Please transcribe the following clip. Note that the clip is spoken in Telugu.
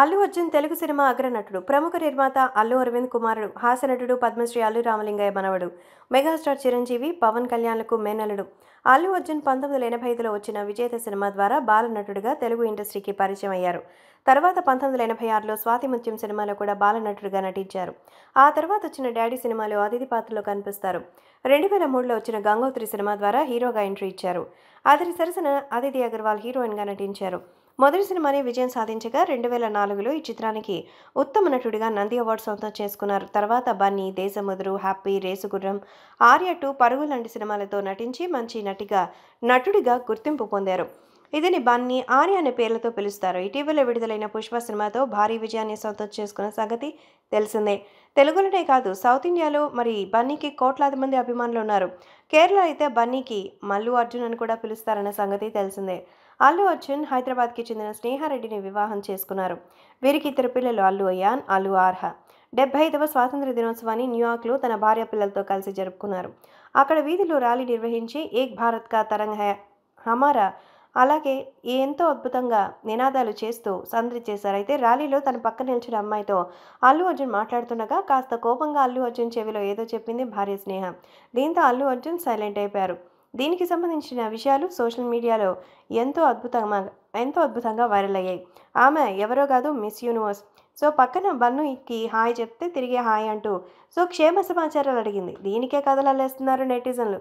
అల్లు అర్జున్ తెలుగు సినిమా అగ్రనటుడు ప్రముఖ నిర్మాత అల్లు అరవింద్ కుమారుడు హాసనటుడు పద్మశ్రీ అల్లు రామలింగయ్య మనవడు మెగాస్టార్ చిరంజీవి పవన్ కళ్యాణ్లకు మేనలుడు అల్లు అర్జున్ పంతొమ్మిది వందల ఎనభై ఐదులో వచ్చిన విజేత సినిమా ద్వారా బాలనటుడుగా తెలుగు ఇండస్ట్రీకి పరిచయం అయ్యారు తర్వాత పంతొమ్మిది వందల ఎనభై ఆరులో స్వాతిముత్యం సినిమాలో కూడా బాలనటుడుగా నటించారు ఆ తర్వాత వచ్చిన డాడీ సినిమాలో అతిథి పాత్రలో కనిపిస్తారు రెండు వేల మూడులో వచ్చిన గంగోత్రి సినిమా ద్వారా హీరోగా ఎంట్రీ ఇచ్చారు అతని సరసన అతిథి అగర్వాల్ హీరోయిన్గా నటించారు మొదటి సినిమానే విజయం సాధించగా రెండు వేల నాలుగులో ఈ చిత్రానికి ఉత్తమ నటుడిగా నంది అవార్డు సొంతం చేసుకున్నారు తర్వాత బన్నీ దేశముదురు హ్యాపీ రేసుగుర్రం ఆర్య టూ పరుగు లాంటి సినిమాలతో నటించి మంచి నటిగా నటుడిగా గుర్తింపు పొందారు ఇదని బాన్ని ఆర్య అనే పేర్లతో పిలుస్తారు ఇటీవల విడుదలైన పుష్ప సినిమాతో భారీ విజయాన్ని సొంతం చేసుకున్న సంగతి తెలిసిందే తెలుగులోనే కాదు సౌత్ ఇండియాలో మరి బన్నీకి కోట్లాది మంది అభిమానులు ఉన్నారు కేరళ అయితే బన్నీకి మల్లు అర్జున్ అని కూడా పిలుస్తారన్న సంగతి తెలిసిందే అల్లు అర్జున్ హైదరాబాద్కి చెందిన స్నేహారెడ్డిని వివాహం చేసుకున్నారు వీరికి ఇద్దరు పిల్లలు అల్లు అయాన్ అల్లు ఆర్హ డెబ్బై ఐదవ స్వాతంత్ర దినోత్సవాన్ని న్యూయార్క్లో తన భార్య పిల్లలతో కలిసి జరుపుకున్నారు అక్కడ వీధిలో ర్యాలీ నిర్వహించి ఏక్ భారత్ కా తరంగ హమారా అలాగే ఎంతో అద్భుతంగా నినాదాలు చేస్తూ సందడి చేశారు అయితే ర్యాలీలో తన పక్క నిలిచిన అమ్మాయితో అల్లు అర్జున్ మాట్లాడుతుండగా కాస్త కోపంగా అల్లు అర్జున్ చెవిలో ఏదో చెప్పింది భార్య స్నేహ దీంతో అల్లు అర్జున్ సైలెంట్ అయిపోయారు దీనికి సంబంధించిన విషయాలు సోషల్ మీడియాలో ఎంతో అద్భుతంగా ఎంతో అద్భుతంగా వైరల్ అయ్యాయి ఆమె ఎవరో కాదు మిస్ యూనివర్స్ సో పక్కన బన్ను ఇక్కి హాయ్ చెప్తే తిరిగి హాయ్ అంటూ సో క్షేమ సమాచారాలు అడిగింది దీనికే కథలు అల్లేస్తున్నారు నెటిజన్లు